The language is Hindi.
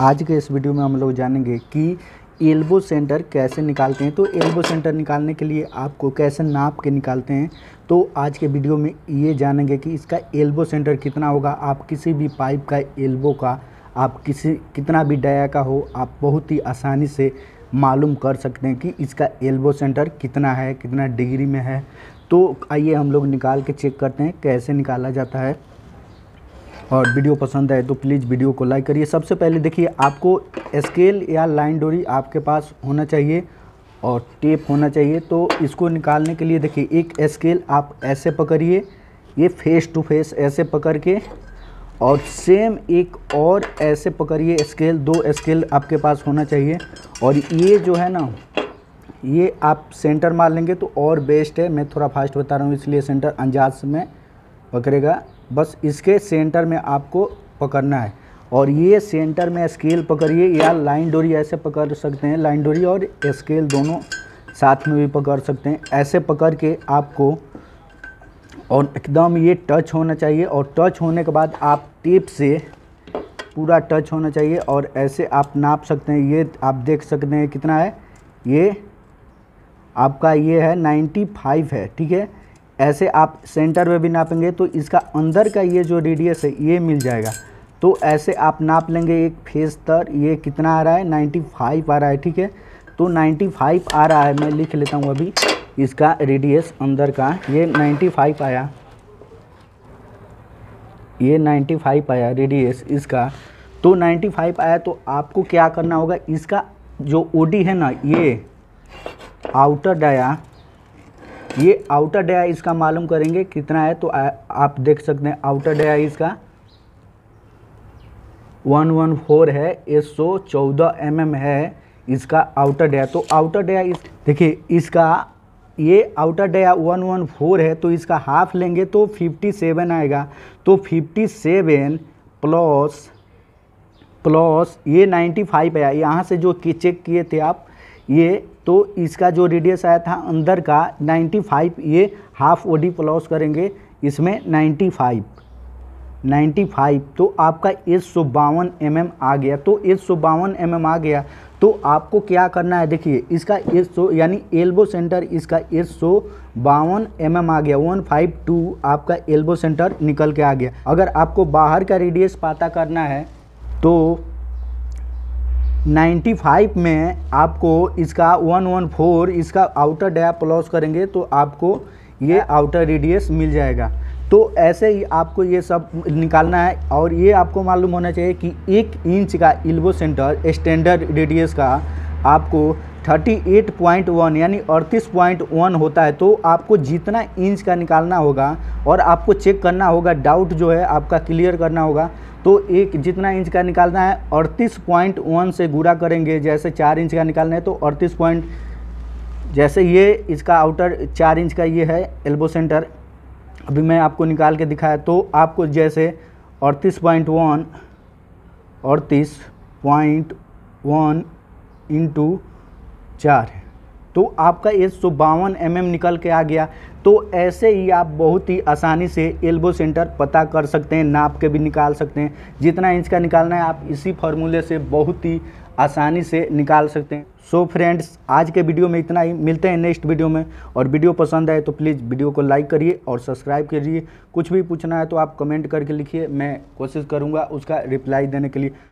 आज के इस वीडियो में हम लोग जानेंगे कि एल्बो सेंटर कैसे निकालते हैं तो एल्बो सेंटर निकालने के लिए आपको कैसे नाप के निकालते हैं तो आज के वीडियो में ये जानेंगे कि इसका एल्बो सेंटर कितना होगा आप किसी भी पाइप का एल्बो का आप किसी कितना भी डाया का हो आप बहुत ही आसानी से मालूम कर सकते हैं कि इसका एल्बो सेंटर कितना है कितना डिग्री में है तो आइए हम लोग निकाल के चेक करते हैं कैसे निकाला जाता है और वीडियो पसंद आए तो प्लीज़ वीडियो को लाइक करिए सबसे पहले देखिए आपको स्केल या लाइन डोरी आपके पास होना चाहिए और टेप होना चाहिए तो इसको निकालने के लिए देखिए एक स्केल आप ऐसे पकड़िए ये फेस टू फेस ऐसे पकड़ के और सेम एक और ऐसे पकड़िए स्केल दो स्केल आपके पास होना चाहिए और ये जो है ना ये आप सेंटर मार लेंगे तो और बेस्ट है मैं थोड़ा फास्ट बता रहा हूँ इसलिए सेंटर अंजाज में पकड़ेगा बस इसके सेंटर में आपको पकड़ना है और ये सेंटर में स्केल पकड़िए या लाइन डोरी ऐसे पकड़ सकते हैं लाइन डोरी और स्केल दोनों साथ में भी पकड़ सकते हैं ऐसे पकड़ के आपको और एकदम ये टच होना चाहिए और टच होने के बाद आप टेप से पूरा टच होना चाहिए और ऐसे आप नाप सकते हैं ये आप देख सकते हैं कितना है ये आपका ये है 95 है ठीक है ऐसे आप सेंटर में भी नापेंगे तो इसका अंदर का ये जो रेडियस है ये मिल जाएगा तो ऐसे आप नाप लेंगे एक फेस तर ये कितना आ रहा है 95 आ रहा है ठीक है तो 95 आ रहा है मैं लिख लेता हूँ अभी इसका रेडियस अंदर का ये 95 आया ये 95 आया रेडियस इसका तो 95 आया तो आपको क्या करना होगा इसका जो ओडी है ना ये आउटर डाया ये आउटर डेया इसका मालूम करेंगे कितना है तो आ, आप देख सकते हैं आउटर डेया इसका वन वन फोर है एक सौ चौदह एम एम है इसका आउटर डया तो आउटर डया इस देखिए इसका ये outer dia one one four है तो इसका हाफ लेंगे तो फिफ्टी सेवन आएगा तो फिफ्टी सेवन प्लस प्लस ये नाइन्टी फाइव आया यहाँ से जो चेक किए थे आप ये तो इसका जो रेडियस आया था अंदर का 95 ये हाफ ओ डी प्लॉस करेंगे इसमें 95 95 तो आपका एक सौ बावन एम mm एम आ गया तो एक सौ बावन एम mm एम आ गया तो आपको क्या करना है देखिए इसका एक सौ यानी एल्बो सेंटर इसका एक सौ बावन एम mm एम आ गया वन फाइव टू आपका एल्बो सेंटर निकल के आ गया अगर आपको बाहर का रेडियस पता करना है तो 95 में आपको इसका 114 इसका आउटर डया प्लस करेंगे तो आपको ये आउटर रेडियस मिल जाएगा तो ऐसे ही आपको ये सब निकालना है और ये आपको मालूम होना चाहिए कि एक इंच का एल्बो सेंटर स्टैंडर्ड रेडियस का आपको 38.1 यानी 38.1 होता है तो आपको जितना इंच का निकालना होगा और आपको चेक करना होगा डाउट जो है आपका क्लियर करना होगा तो एक जितना इंच का निकालना है 38.1 से गुरा करेंगे जैसे चार इंच का निकालना है तो 38. पॉइंट जैसे ये इसका आउटर चार इंच का ये है एल्बो सेंटर अभी मैं आपको निकाल के दिखाया तो आपको जैसे अड़तीस पॉइंट वन अड़तीस पॉइंट वन इंटू चार है तो आपका एज सौ बावन एम निकल के आ गया तो ऐसे ही आप बहुत ही आसानी से एल्बो सेंटर पता कर सकते हैं नाप के भी निकाल सकते हैं जितना इंच का निकालना है आप इसी फॉर्मूले से बहुत ही आसानी से निकाल सकते हैं सो so फ्रेंड्स आज के वीडियो में इतना ही मिलते हैं नेक्स्ट वीडियो में और वीडियो पसंद आए तो प्लीज़ वीडियो को लाइक करिए और सब्सक्राइब करिए कुछ भी पूछना है तो आप कमेंट करके लिखिए मैं कोशिश करूँगा उसका रिप्लाई देने के लिए